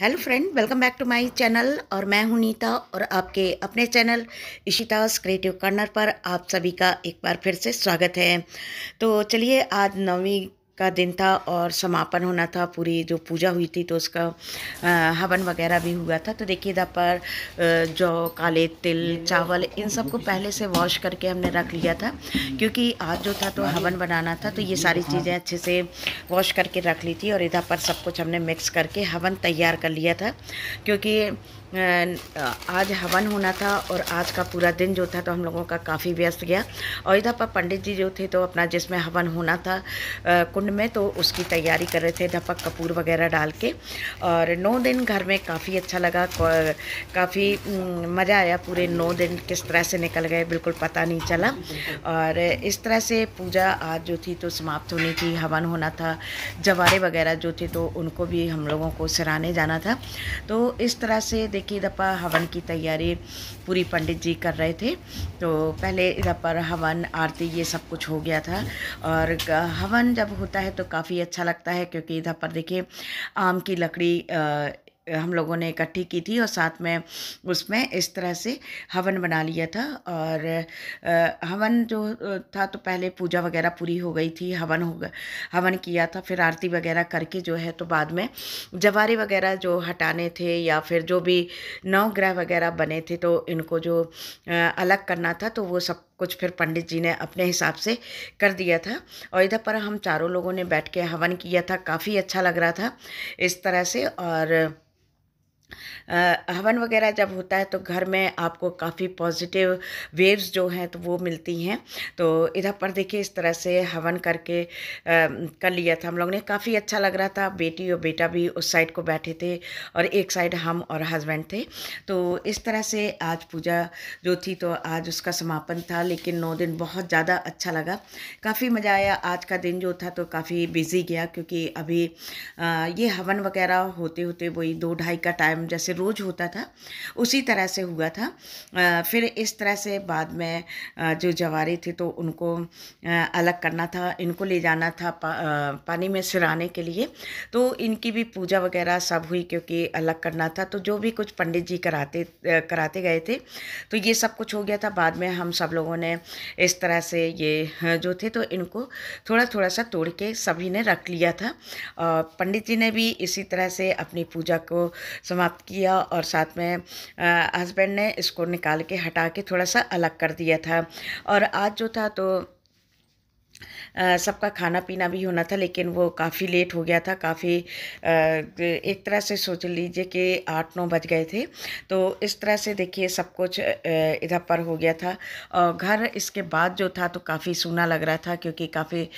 hello friend welcome back to my channel और मैं हूं नीता और आपके अपने चैनल इशिताज क्रिएटिव कॉर्नर पर आप सभी का एक बार फिर से स्वागत है तो चलिए आज नवी का दिन था और समापन होना था पूरी जो पूजा हुई थी तो उसका हवन वगैरह भी हुआ था तो देखिए इधर पर जौ काले तिल चावल इन सब को पहले से वॉश करके हमने रख लिया था क्योंकि आज जो था तो हवन बनाना था तो ये सारी चीज़ें अच्छे से वॉश करके रख ली थी और इधर पर सब कुछ हमने मिक्स करके हवन तैयार कर लिया था क्योंकि Uh, आज हवन होना था और आज का पूरा दिन जो था तो हम लोगों का काफ़ी व्यस्त गया और इधर पर पंडित जी जो थे तो अपना जिसमें हवन होना था uh, कुंड में तो उसकी तैयारी कर रहे थे इधर पर कपूर वगैरह डाल के और नौ दिन घर में काफ़ी अच्छा लगा काफ़ी mm, मज़ा आया पूरे नौ दिन किस तरह से निकल गए बिल्कुल पता नहीं चला और इस तरह से पूजा आज जो थी तो समाप्त होनी थी हवन होना था जवारे वगैरह जो थे तो उनको भी हम लोगों को सराहने जाना था तो इस तरह से देखिए इधर हवन की तैयारी पूरी पंडित जी कर रहे थे तो पहले इधर पर हवन आरती ये सब कुछ हो गया था और हवन जब होता है तो काफ़ी अच्छा लगता है क्योंकि इधर पर देखिए आम की लकड़ी हम लोगों ने इकट्ठी की थी और साथ में उसमें इस तरह से हवन बना लिया था और हवन जो था तो पहले पूजा वगैरह पूरी हो गई थी हवन हो गया हवन किया था फिर आरती वगैरह करके जो है तो बाद में जवारे वगैरह जो हटाने थे या फिर जो भी नवग्रह वगैरह बने थे तो इनको जो अलग करना था तो वो सब कुछ फिर पंडित जी ने अपने हिसाब से कर दिया था और इधर पर हम चारों लोगों ने बैठ के हवन किया था काफ़ी अच्छा लग रहा था इस तरह से और हवन वगैरह जब होता है तो घर में आपको काफ़ी पॉजिटिव वेव्स जो हैं तो वो मिलती हैं तो इधर पर देखिए इस तरह से हवन करके आ, कर लिया था हम लोग ने काफ़ी अच्छा लग रहा था बेटी और बेटा भी उस साइड को बैठे थे और एक साइड हम और हस्बैंड थे तो इस तरह से आज पूजा जो थी तो आज उसका समापन था लेकिन नौ दिन बहुत ज़्यादा अच्छा लगा काफ़ी मज़ा आया आज का दिन जो था तो काफ़ी बिजी गया क्योंकि अभी आ, ये हवन वगैरह होते होते वही दो ढाई का टाइम जैसे रोज़ होता था उसी तरह से हुआ था फिर इस तरह से बाद में जो जवारे थे तो उनको अलग करना था इनको ले जाना था पा, पानी में सिराने के लिए तो इनकी भी पूजा वगैरह सब हुई क्योंकि अलग करना था तो जो भी कुछ पंडित जी कराते कराते गए थे तो ये सब कुछ हो गया था बाद में हम सब लोगों ने इस तरह से ये जो थे तो इनको थोड़ा थोड़ा सा तोड़ के सभी ने रख लिया था पंडित जी ने भी इसी तरह से अपनी पूजा को समाप्त समाप्त किया और साथ में हस्बैंड ने इसको निकाल के हटा के थोड़ा सा अलग कर दिया था और आज जो था तो सबका खाना पीना भी होना था लेकिन वो काफ़ी लेट हो गया था काफ़ी एक तरह से सोच लीजिए कि आठ नौ बज गए थे तो इस तरह से देखिए सब कुछ इधर पर हो गया था और घर इसके बाद जो था तो काफ़ी सूना लग रहा था क्योंकि काफ़ी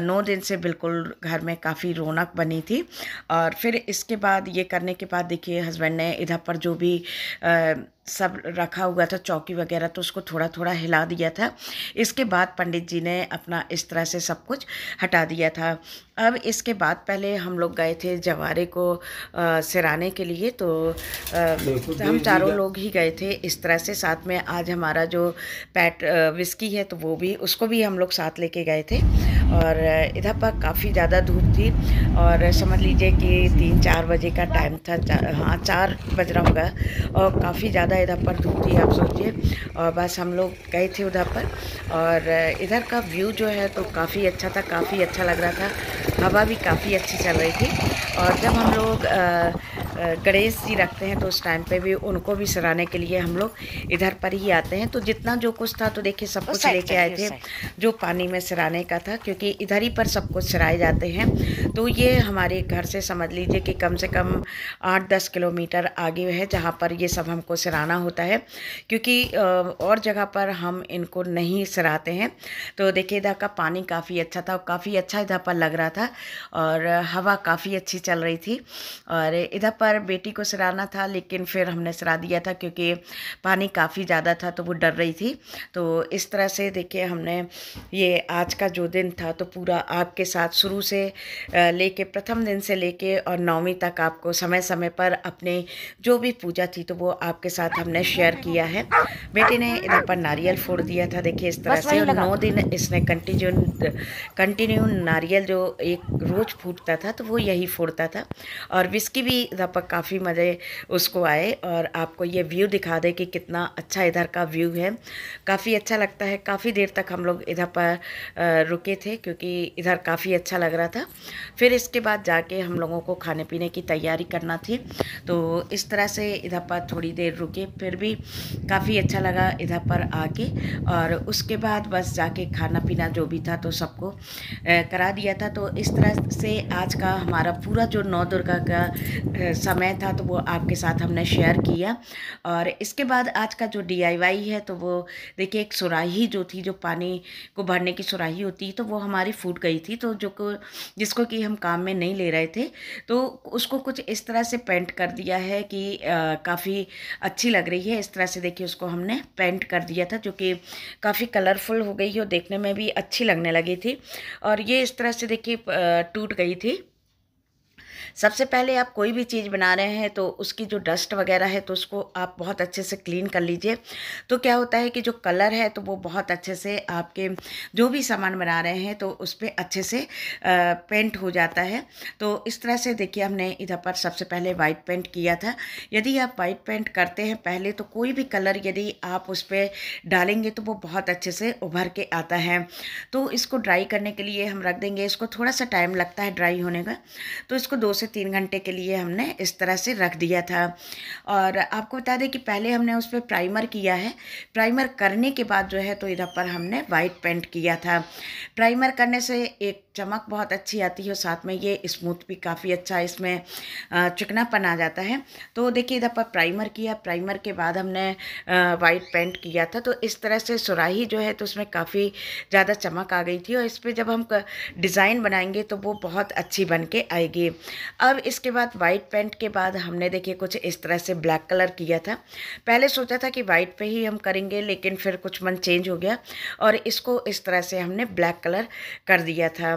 नौ दिन से बिल्कुल घर में काफ़ी रौनक बनी थी और फिर इसके बाद ये करने के बाद देखिए हस्बैंड ने इधर पर जो भी सब रखा हुआ था चौकी वगैरह तो उसको थोड़ा थोड़ा हिला दिया था इसके बाद पंडित जी ने अपना इस तरह से सब कुछ हटा दिया था अब इसके बाद पहले हम लोग गए थे जवारे को सिराने के लिए तो आ, हम चारों लोग ही गए थे इस तरह से साथ में आज हमारा जो पैट विस्की है तो वो भी उसको भी हम लोग साथ लेके गए थे और इधर पर काफ़ी ज़्यादा धूप थी और समझ लीजिए कि तीन चार बजे का टाइम था चा, हाँ चार बज रहा होगा और काफ़ी ज़्यादा ज़्यादा इधर पर धूप थी आप सोचिए और बस हम लोग गए थे उधर पर और इधर का व्यू जो है तो काफ़ी अच्छा था काफ़ी अच्छा लग रहा था हवा भी काफ़ी अच्छी चल रही थी और जब हम लोग गणेश जी रखते हैं तो उस टाइम पे भी उनको भी सराहने के लिए हम लोग इधर पर ही आते हैं तो जितना जो कुछ था तो देखिए सब कुछ लेके आए थे जो पानी में सराहने का था क्योंकि इधर ही पर सब कुछ सराए जाते हैं तो ये हमारे घर से समझ लीजिए कि कम से कम आठ दस किलोमीटर आगे है जहाँ पर ये सब हमको सराहना होता है क्योंकि और जगह पर हम इनको नहीं सराहते हैं तो देखिए इधर का पानी काफ़ी अच्छा था और काफ़ी अच्छा इधर पर लग रहा था और हवा काफ़ी अच्छी चल रही थी और इधर पर पर बेटी को सराहना था लेकिन फिर हमने सरा दिया था क्योंकि पानी काफ़ी ज़्यादा था तो वो डर रही थी तो इस तरह से देखिए हमने ये आज का जो दिन था तो पूरा आपके साथ शुरू से लेके प्रथम दिन से लेके और नौवीं तक आपको समय समय पर अपने जो भी पूजा थी तो वो आपके साथ हमने शेयर किया है बेटी ने इधर पर नारियल फोड़ दिया था देखिए इस तरह से नौ दिन इसने कंटिन्यू कंटिन्यू नारियल जो एक रोज़ फूटता था तो वो यही फोड़ता था और विस्की भी इधर पर काफ़ी मज़े उसको आए और आपको ये व्यू दिखा दे कि कितना अच्छा इधर का व्यू है काफ़ी अच्छा लगता है काफ़ी देर तक हम लोग इधर पर रुके थे क्योंकि इधर काफ़ी अच्छा लग रहा था फिर इसके बाद जाके हम लोगों को खाने पीने की तैयारी करना थी तो इस तरह से इधर पर थोड़ी देर रुके फिर भी काफ़ी अच्छा लगा इधर पर आके और उसके बाद बस जाके खाना पीना जो भी था तो सबको करा दिया था तो इस तरह से आज का हमारा पूरा जो नौ दुर्गा का समय था तो वो आपके साथ हमने शेयर किया और इसके बाद आज का जो डीआईवाई है तो वो देखिए एक सुराही जो थी जो पानी को भरने की सुराही होती है तो वो हमारी फूट गई थी तो जो को जिसको कि हम काम में नहीं ले रहे थे तो उसको कुछ इस तरह से पेंट कर दिया है कि काफ़ी अच्छी लग रही है इस तरह से देखिए उसको हमने पेंट कर दिया था जो कि काफ़ी कलरफुल हो गई और देखने में भी अच्छी लगने लगी थी और ये इस तरह से देखिए टूट गई थी सबसे पहले आप कोई भी चीज़ बना रहे हैं तो उसकी जो डस्ट वगैरह है तो उसको आप बहुत अच्छे से क्लीन कर लीजिए तो क्या होता है कि जो कलर है तो वो बहुत अच्छे से आपके जो भी सामान बना रहे हैं तो उस पर अच्छे से पेंट हो जाता है तो इस तरह से देखिए हमने इधर पर सबसे पहले वाइट पेंट किया था यदि आप वाइट पेंट करते हैं पहले तो कोई भी कलर यदि आप उस पर डालेंगे तो वो बहुत अच्छे से उभर के आता है तो इसको ड्राई करने के लिए हम रख देंगे इसको थोड़ा सा टाइम लगता है ड्राई होने का तो इसको दो से तीन घंटे के लिए हमने इस तरह से रख दिया था और आपको बता दें कि पहले हमने उस पर प्राइमर किया है प्राइमर करने के बाद जो है तो इधर पर हमने वाइट पेंट किया था प्राइमर करने से एक चमक बहुत अच्छी आती है और साथ में ये स्मूथ भी काफ़ी अच्छा है इसमें चिकनापन आ जाता है तो देखिए इधर पर प्राइमर किया प्राइमर के बाद हमने वाइट पेंट किया था तो इस तरह से सुराही जो है तो उसमें काफ़ी ज़्यादा चमक आ गई थी और इस पर जब हम डिज़ाइन बनाएंगे तो वो बहुत अच्छी बन के आएगी अब इसके बाद वाइट पेंट के बाद हमने देखिए कुछ इस तरह से ब्लैक कलर किया था पहले सोचा था कि वाइट पर ही हम करेंगे लेकिन फिर कुछ मन चेंज हो गया और इसको इस तरह से हमने ब्लैक कलर कर दिया था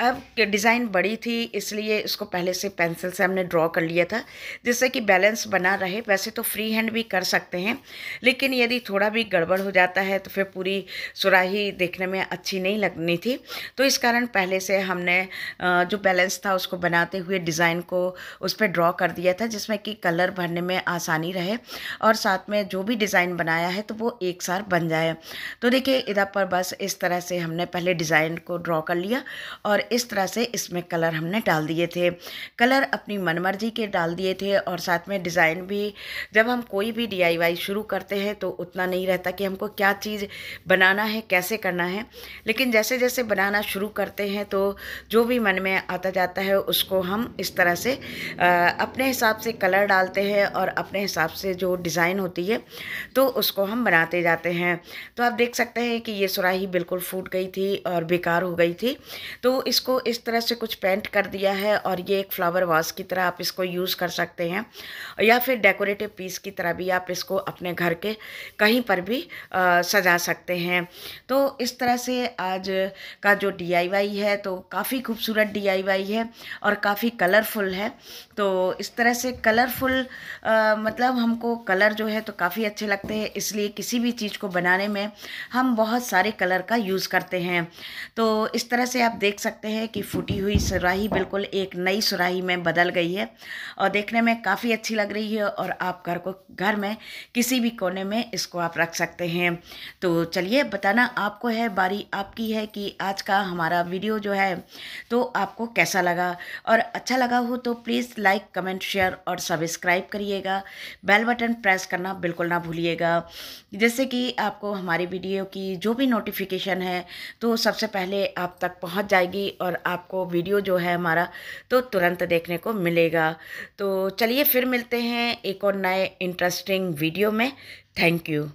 अब डिज़ाइन बड़ी थी इसलिए इसको पहले से पेंसिल से हमने ड्रॉ कर लिया था जिससे कि बैलेंस बना रहे वैसे तो फ्री हैंड भी कर सकते हैं लेकिन यदि थोड़ा भी गड़बड़ हो जाता है तो फिर पूरी सुराही देखने में अच्छी नहीं लगनी थी तो इस कारण पहले से हमने जो बैलेंस था उसको बनाते हुए डिज़ाइन को उस पर ड्रॉ कर दिया था जिसमें कि कलर भरने में आसानी रहे और साथ में जो भी डिज़ाइन बनाया है तो वो एक सार बन जाए तो देखिए इधर पर बस इस तरह से हमने पहले डिज़ाइन को ड्रॉ कर लिया और इस तरह से इसमें कलर हमने डाल दिए थे कलर अपनी मनमर्जी के डाल दिए थे और साथ में डिज़ाइन भी जब हम कोई भी डी शुरू करते हैं तो उतना नहीं रहता कि हमको क्या चीज़ बनाना है कैसे करना है लेकिन जैसे जैसे बनाना शुरू करते हैं तो जो भी मन में आता जाता है उसको हम इस तरह से अपने हिसाब से कलर डालते हैं और अपने हिसाब से जो डिज़ाइन होती है तो उसको हम बनाते जाते हैं तो आप देख सकते हैं कि ये सुराही बिल्कुल फूट गई थी और बेकार हो गई थी तो इस इसको इस तरह से कुछ पेंट कर दिया है और ये एक फ्लावर वास की तरह आप इसको यूज़ कर सकते हैं या फिर डेकोरेटिव पीस की तरह भी आप इसको अपने घर के कहीं पर भी आ, सजा सकते हैं तो इस तरह से आज का जो डी है तो काफ़ी खूबसूरत डी है और काफ़ी कलरफुल है तो इस तरह से कलरफुल मतलब हमको कलर जो है तो काफ़ी अच्छे लगते हैं इसलिए किसी भी चीज़ को बनाने में हम बहुत सारे कलर का यूज़ करते हैं तो इस तरह से आप देख सकते हैं सकते हैं कि फूटी हुई सुराही बिल्कुल एक नई सुराही में बदल गई है और देखने में काफ़ी अच्छी लग रही है और आप घर को घर में किसी भी कोने में इसको आप रख सकते हैं तो चलिए बताना आपको है बारी आपकी है कि आज का हमारा वीडियो जो है तो आपको कैसा लगा और अच्छा लगा हो तो प्लीज़ लाइक कमेंट शेयर और सब्सक्राइब करिएगा बेल बटन प्रेस करना बिल्कुल ना भूलिएगा जैसे कि आपको हमारी वीडियो की जो भी नोटिफिकेशन है तो सबसे पहले आप तक पहुंच जाएगी और आपको वीडियो जो है हमारा तो तुरंत देखने को मिलेगा तो चलिए फिर मिलते हैं एक और नए इंटरेस्टिंग वीडियो में थैंक यू